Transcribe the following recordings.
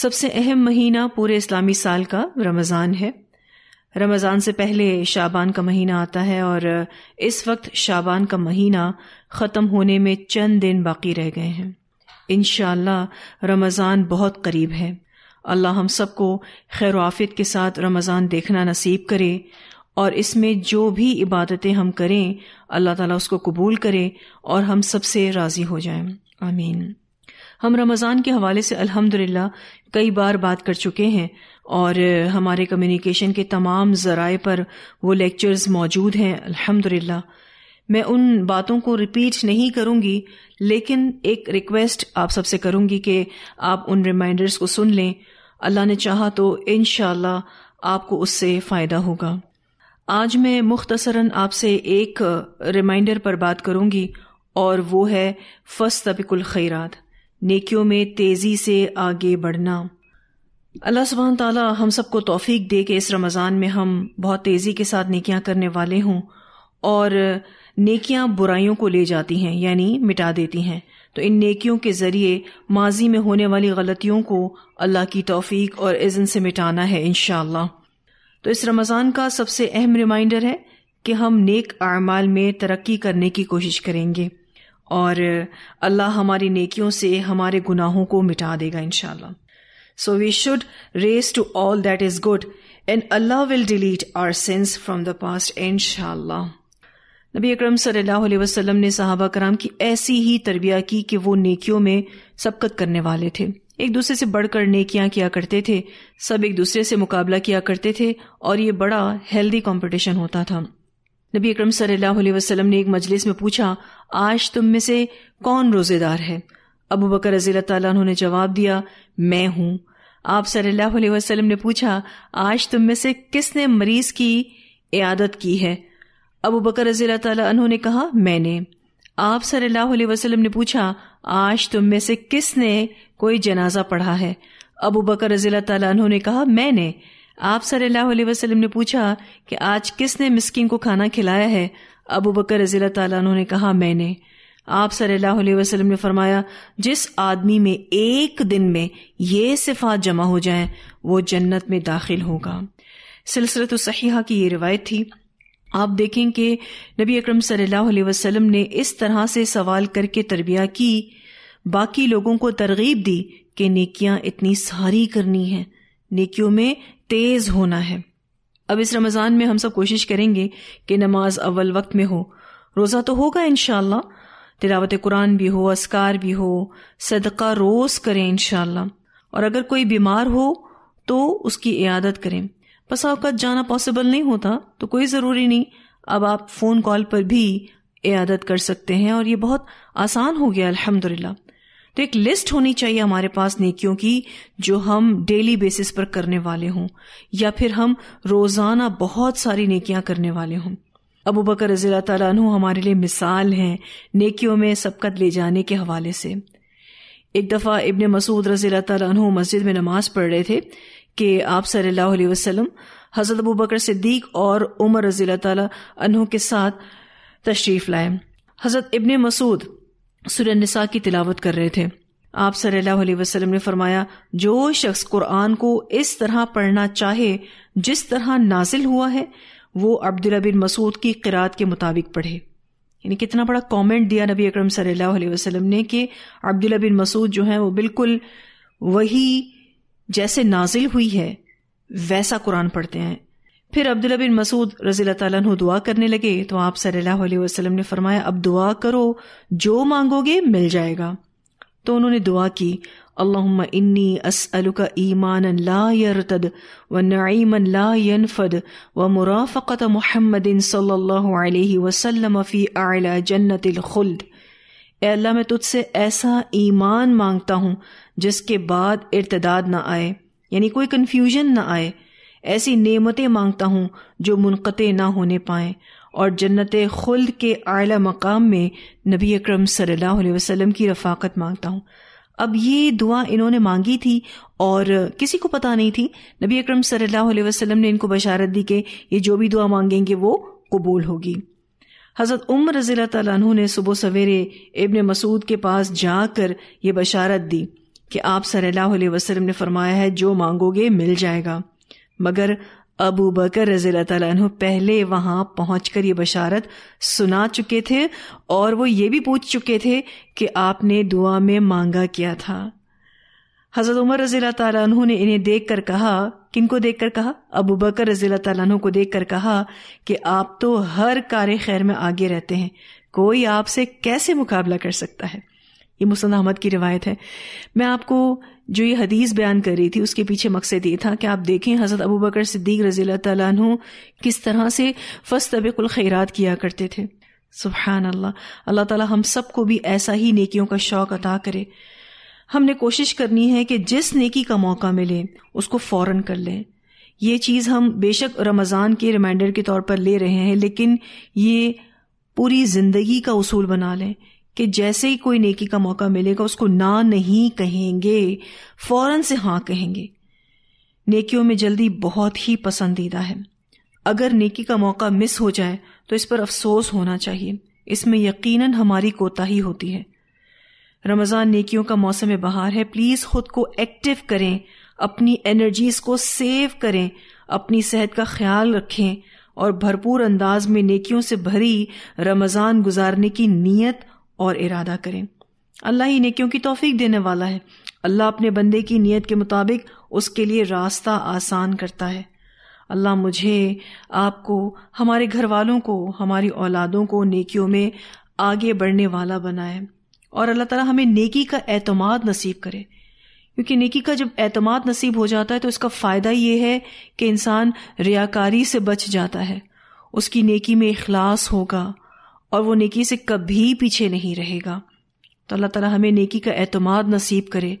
सबसे अहम महीना पूरे इस्लामी साल का रमज़ान है रमज़ान से पहले शाबान का महीना आता है और इस वक्त शाबान का महीना ख़त्म होने में चंद दिन बाकी रह गए हैं इन रमज़ान बहुत करीब है अल्लाह हम सबको खैर आफियत के साथ रमज़ान देखना नसीब करे और इसमें जो भी इबादतें हम करें अल्लाह ताला उसको कबूल करे और हम सबसे राज़ी हो जाएं आमीन हम रमज़ान के हवाले से अल्हम्दुलिल्लाह कई बार बात कर चुके हैं और हमारे कम्युनिकेशन के तमाम ज़राए पर वो लेक्चर्स मौजूद हैं अल्हम्दुलिल्लाह मैं उन बातों को रिपीट नहीं करूंगी लेकिन एक रिक्वेस्ट आप सबसे करूंगी कि आप उन रिमाइंडर्स को सुन लें अल्लाह ने चाहा तो इन आपको उससे फ़ायदा होगा आज मैं मुख्तसरन आपसे एक रिमाइंडर पर बात करूंगी और वो है फस तबिकुल खैरात नेकियों में तेज़ी से आगे बढ़ना अल्लाह सुबहान ताला हम सबको तोफीक दे के इस रमज़ान में हम बहुत तेज़ी के साथ नेकियां करने वाले हों और नेकियां बुराइयों को ले जाती हैं यानी मिटा देती हैं तो इन नेकियों के ज़रिए माजी में होने वाली गलतियों को अल्लाह की तोफ़ी और इज़न से मिटाना है इन तो इस रमज़ान का सबसे अहम रिमाइंडर है कि हम नेक अमाल में तरक्की करने की कोशिश करेंगे और अल्लाह हमारी नेकियों से हमारे गुनाहों को मिटा देगा इनशाला so we should race to all that is good and अल्लाह will delete our sins from the past इनशाला नबी अक्रम सल्लल्लाहु वसल्लम ने सहाबा कराम की ऐसी ही तरबिया की कि वो नेकियों में सबकत करने वाले थे एक दूसरे से बढ़कर नेकियां किया करते थे सब एक दूसरे से मुकाबला किया करते थे और ये बड़ा हेल्दी कंपटीशन होता था नबी अक्रम सल्लल्लाहु वसल्लम ने एक मजलिस में पूछा आज तुम में से कौन रोजेदार है अबू बकर रजी तु ने जवाब दिया मैं हूं आप सल्लल्लाहु अलैहि वसल्लम ने पूछा आज तुम में से किसने मरीज की इयादत की है अबू बकर रजी तु ने कहा मैंने आप सल्लल्लाहु अलैहि वसल्लम ने पूछा आज तुम में से किसने कोई जनाजा पढ़ा है अबू बकर रजील तु ने कहा मैंने आप सल्लल्लाहु अलैहि वसल्लम ने पूछा कि आज किसने मिस्किन को खाना खिलाया है अबू बकर रजील तला ने कहा मैंने आप सल्लल्लाहु अलैहि वसल्लम ने फरमाया जिस आदमी में एक दिन में ये सिफात जमा हो जाए वो जन्नत में दाखिल होगा सिलसिलत सही की ये रिवायत थी आप देखें कि नबी अकरम सल्लल्लाहु अलैहि वसल्लम ने इस तरह से सवाल करके तरबिया की बाकी लोगों को तरगीब दी कि नेकियां इतनी सारी करनी है नेकियों में तेज होना है अब इस रमज़ान में हम सब कोशिश करेंगे कि नमाज अव्वल वक्त में हो रोज़ा तो होगा इनशाला तिलावत कुरान भी हो असकार भी हो सदका रोज़ करें इनशाला और अगर कोई बीमार हो तो उसकी इयादत करें बस अवकात जाना पॉसिबल नहीं होता तो कोई ज़रूरी नहीं अब आप फ़ोन कॉल पर भी इयादत कर सकते हैं और ये बहुत आसान हो गया अल्हम्दुलिल्लाह तो एक लिस्ट होनी चाहिए हमारे पास नेकियों की जो हम डेली बेसिस पर करने वाले हों या फिर हम रोजाना बहुत सारी नेकियां करने वाले हों अबू बकर रजील तु हमारे लिए मिसाल हैं नेकियों में सबकत ले जाने के हवाले से एक दफ़ा इबन मसूद रजील तु मस्जिद में नमाज पढ़ रहे थे कि आप सल्लल्लाहु अलैहि वसल्लम हज़रत अबू बकर सिद्दीक और उमर रजील तु के साथ तशरीफ़ लाए हज़रत इब्ने मसूद सुरनसा की तिलावत कर रहे थे आप सल्लल्लाहु अलैहि वसल्लम ने फरमाया जो शख्स कुरान को इस तरह पढ़ना चाहे जिस तरह नाजिल हुआ है वो अब्दुल्ला बिन मसूद की किरात के मुताबिक पढ़े यानी कितना बड़ा कमेंट दिया नबी अकरम सल्लल्लाहु अलैहि वसल्लम ने कि अब्दुल्ला बिन मसूद जो है वो बिल्कुल वही जैसे नाजिल हुई है वैसा कुरान पढ़ते हैं फिर अब्दुल्ला बिन मसूद रजील तु दुआ करने लगे तो आप सल्लल्लाहु अलैहि वसल्लम ने फरमाया अब दुआ करो जो मांगोगे मिल जाएगा तो उन्होंने दुआ की अल्लाह इन्नी असअलु का ला यरतद व नईमन ला यनफद व मुराफ़त मोहम्मदिन सल्लल्लाहु अलैहि वसल्लम फ़ी आला जन्नतिल खुल्द ए अल्लाह मैं तुझसे ऐसा ईमान मांगता हूँ जिसके बाद इर्तदाद ना आए यानी कोई कन्फ्यूजन ना आए ऐसी नेमतें मांगता हूँ जो मुनक़ ना होने पाए और जन्नत खुल्द के आला मकाम में नबी अक्रम सल्लल्लाहु अलैहि वसल्लम की रफाकत मांगता हूँ अब ये दुआ इन्होंने मांगी थी और किसी को पता नहीं थी नबी अक्रम सल्लल्लाहु अलैहि वसल्लम ने इनको बशारत दी कि ये जो भी दुआ मांगेंगे वो कबूल होगी हज़रत उम्र रजी तु ने सुबह सवेरे इबन मसूद के पास जाकर ये बशारत दी कि आप सल्लल्लाहु अलैहि वसल्लम ने फरमाया है जो मांगोगे मिल जाएगा मगर अबू बकर रजील तु पहले वहां पहुंचकर ये बशारत सुना चुके थे और वो ये भी पूछ चुके थे कि आपने दुआ में मांगा क्या था हजरत उमर रजील तु ने इन्हें देख कर कहा को देख कर कहा अबू बकर रजील तु को देख कर कहा कि आप तो हर कार्य खैर में आगे रहते हैं कोई आपसे कैसे मुकाबला कर सकता है ये मुसन अहमद की रिवायत है मैं आपको जो ये हदीस बयान कर रही थी उसके पीछे मकसद ये था कि आप देखें हज़रत अबू बकर सिद्दीक रजी तु किस तरह से फस्तबिकुल खैरात किया करते थे सुबहान अल्लाह अल्लाह ताला हम सबको भी ऐसा ही नेकियों का शौक अदा करे हमने कोशिश करनी है कि जिस नेकी का मौका मिले उसको फ़ौरन कर लें ये चीज़ हम बेशक रमज़ान के रिमाइंडर के तौर पर ले रहे हैं लेकिन ये पूरी ज़िंदगी का उसूल बना लें कि जैसे ही कोई नेकी का मौका मिलेगा उसको ना नहीं कहेंगे फौरन से हाँ कहेंगे नेकियों में जल्दी बहुत ही पसंदीदा है अगर नेकी का मौका मिस हो जाए तो इस पर अफसोस होना चाहिए इसमें यकीनन हमारी कोताही होती है रमज़ान नेकियों का मौसम बहार है प्लीज़ खुद को एक्टिव करें अपनी एनर्जीज को सेव करें अपनी सेहत का ख्याल रखें और भरपूर अंदाज में नेकियों से भरी रमज़ान गुजारने की नीयत और इरादा करें अल्लाह ही ने की तोफीक देने वाला है अल्लाह अपने बंदे की नीयत के मुताबिक उसके लिए रास्ता आसान करता है अल्लाह मुझे आपको हमारे घर वालों को हमारी औलादों को नेकियों में आगे बढ़ने वाला बनाए और अल्लाह ताला हमें नेकी का एतमाद नसीब करे क्योंकि नेकी का जब एतमाद नसीब हो जाता है तो इसका फ़ायदा ये है कि इंसान रियाकारी से बच जाता है उसकी नेकी में अखलास होगा और वो नेकी से कभी पीछे नहीं रहेगा तो अल्लाह ताला हमें नेकी का एतमाद नसीब करे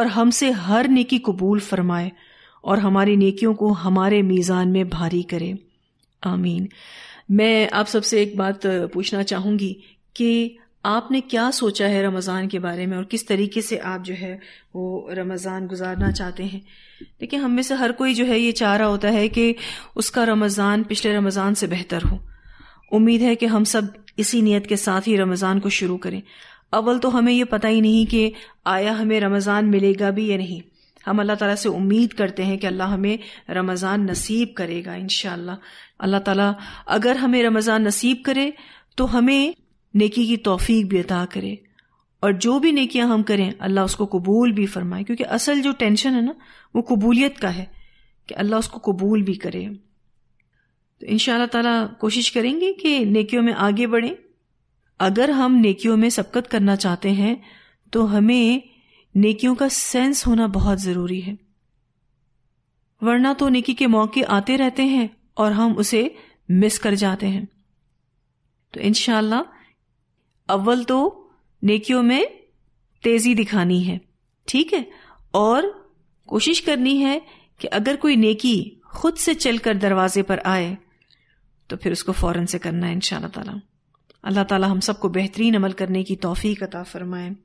और हमसे हर नेकी कबूल फरमाए और हमारी नेकियों को हमारे मीज़ान में भारी करे आमीन मैं आप सबसे एक बात पूछना चाहूँगी कि आपने क्या सोचा है रमज़ान के बारे में और किस तरीके से आप जो है वो रमज़ान गुजारना चाहते हैं देखिए हम में से हर कोई जो है ये चाह रहा होता है कि उसका रमज़ान पिछले रमज़ान से बेहतर हो उम्मीद है कि हम सब इसी नीयत के साथ ही रमज़ान को शुरू करें अव्वल तो हमें ये पता ही नहीं कि आया हमें रमज़ान मिलेगा भी या नहीं हम अल्लाह ताला से उम्मीद करते हैं कि अल्लाह हमें रमज़ान नसीब करेगा इन अल्लाह ताला अगर हमें रमज़ान नसीब करे तो हमें नेकी की तोफ़ीक भी अता करे और जो भी नेकियां हम करें अल्लाह उसको कबूल भी फरमाए क्योंकि असल जो टेंशन है ना वो कबूलियत का है कि अल्लाह उसको कबूल भी करे तो इन ताला कोशिश करेंगे कि नेकियों में आगे बढ़ें अगर हम नेकियों में सबकत करना चाहते हैं तो हमें नेकियों का सेंस होना बहुत ज़रूरी है वरना तो नेकी के मौके आते रहते हैं और हम उसे मिस कर जाते हैं तो इन अव्वल तो नेकियों में तेज़ी दिखानी है ठीक है और कोशिश करनी है कि अगर कोई नेकी खुद से चलकर दरवाजे पर आए तो फिर उसको फ़ौरन से करना है इन ताला अल्लाह ताला हम सबको बेहतरीन अमल करने की तोफ़ी अता फरमाएं